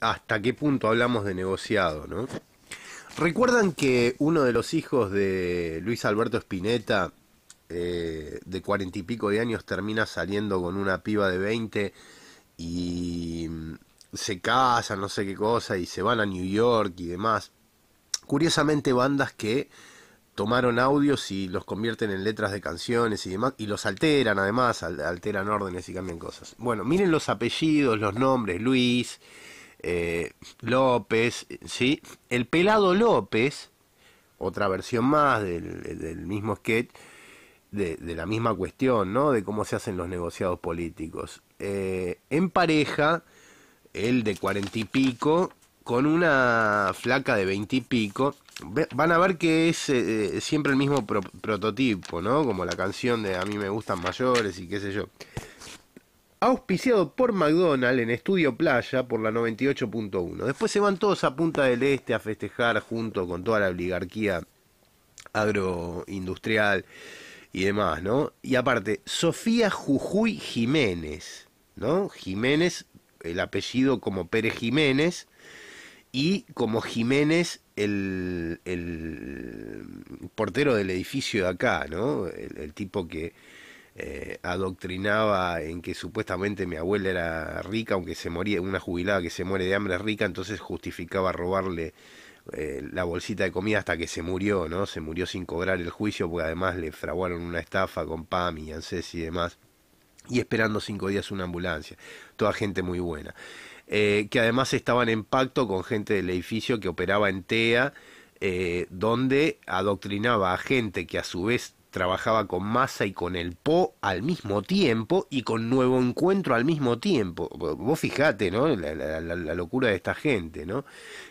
hasta qué punto hablamos de negociado, ¿no? ¿Recuerdan que uno de los hijos de Luis Alberto Spinetta, eh, de cuarenta y pico de años, termina saliendo con una piba de veinte y mm, se casan, no sé qué cosa, y se van a New York y demás? Curiosamente, bandas que tomaron audios y los convierten en letras de canciones y demás, y los alteran además, alteran órdenes y cambian cosas. Bueno, miren los apellidos, los nombres, Luis, eh, López, ¿sí? El pelado López, otra versión más del, mismo sketch, de, la misma cuestión, ¿no? De cómo se hacen los negociados políticos. Eh, en pareja, el de cuarenta y pico con una flaca de y pico Van a ver que es eh, eh, siempre el mismo prototipo, ¿no? Como la canción de A mí me gustan mayores y qué sé yo. Auspiciado por McDonald's en Estudio Playa por la 98.1. Después se van todos a Punta del Este a festejar junto con toda la oligarquía agroindustrial y demás, ¿no? Y aparte, Sofía Jujuy Jiménez, ¿no? Jiménez, el apellido como Pérez Jiménez y como Jiménez, el, el portero del edificio de acá, ¿no? El, tipo que eh, adoctrinaba en que supuestamente mi abuela era rica, aunque se moría, una jubilada que se muere de hambre es rica, entonces justificaba robarle eh, la bolsita de comida hasta que se murió, ¿no? Se murió sin cobrar el juicio porque además le fraguaron una estafa con PAMI, ANSES y demás y esperando cinco días una ambulancia. Toda gente muy buena. Eh, que además estaban en pacto con gente del edificio que operaba en TEA, eh, donde adoctrinaba a gente que a su vez trabajaba con Massa y con el Po al mismo tiempo y con Nuevo Encuentro al mismo tiempo. Vos fijate, ¿no? La, locura de esta gente, ¿no?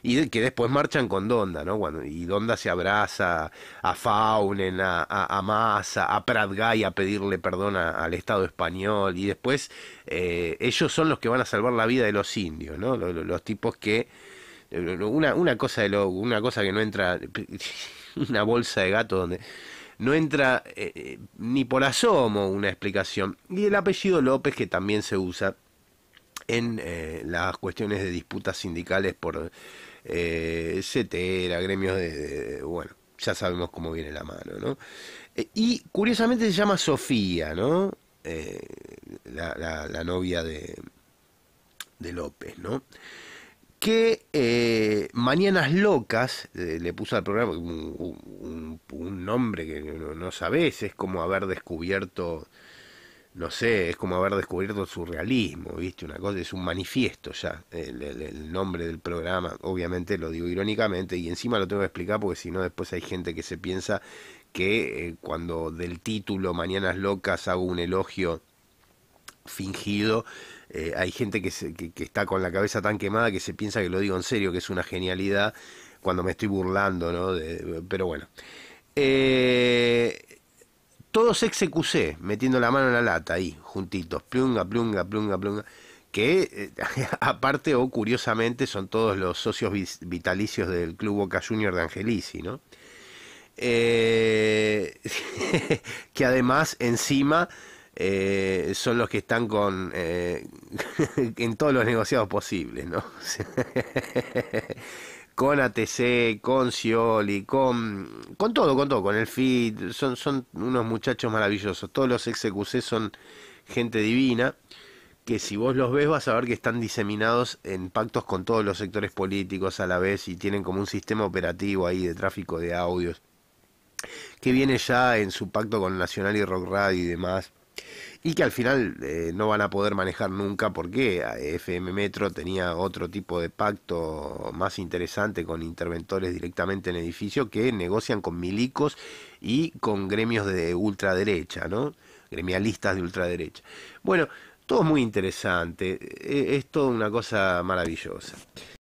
Y que después marchan con Donda, ¿no? Cuando, y Donda se abraza a Faunen, a, a, a Massa, a Pratgai a pedirle perdón al Estado español. Y después eh, ellos son los que van a salvar la vida de los indios, ¿no? Los, tipos que... Una, una cosa de lo, una cosa que no entra una bolsa de gato donde no entra eh, eh, ni por asomo una explicación. Y el apellido López, que también se usa en eh, las cuestiones de disputas sindicales por eh, CETERA, gremios de, Bueno, ya sabemos cómo viene la mano, ¿no? y curiosamente se llama Sofía, ¿no? La, la, novia de, de López, ¿no? que eh, Mañanas Locas, eh, le puso al programa un, nombre que no, sabes, es como haber descubierto, no sé, es como haber descubierto surrealismo, ¿viste? Una cosa, es un manifiesto ya, el, nombre del programa, obviamente lo digo irónicamente, y encima lo tengo que explicar porque si no después hay gente que se piensa que eh, cuando del título Mañanas Locas hago un elogio fingido. Eh, hay gente que, está con la cabeza tan quemada que se piensa que lo digo en serio, que es una genialidad cuando me estoy burlando, ¿no? pero bueno. Eh, todos XQC, e metiendo la mano en la lata ahí, juntitos, plunga, plunga, plunga, plunga, que eh, aparte o curiosamente son todos los socios vitalicios del Club Boca Junior de Angelici, ¿no? Eh, que además encima eh, son los que están con eh, en todos los negociados posibles, ¿no? con ATC, con Scioli con, todo, con todo, con el FIT, son, son unos muchachos maravillosos. Todos los XQC e son gente divina, que si vos los ves vas a ver que están diseminados en pactos con todos los sectores políticos a la vez y tienen como un sistema operativo ahí de tráfico de audios, que viene ya en su pacto con Nacional y Rock Radio y demás y que al final eh, no van a poder manejar nunca porque eh, FM Metro tenía otro tipo de pacto más interesante con interventores directamente en edificio que negocian con milicos y con gremios de ultraderecha, ¿no? Gremialistas de ultraderecha. Bueno, todo muy interesante, eh, es toda una cosa maravillosa.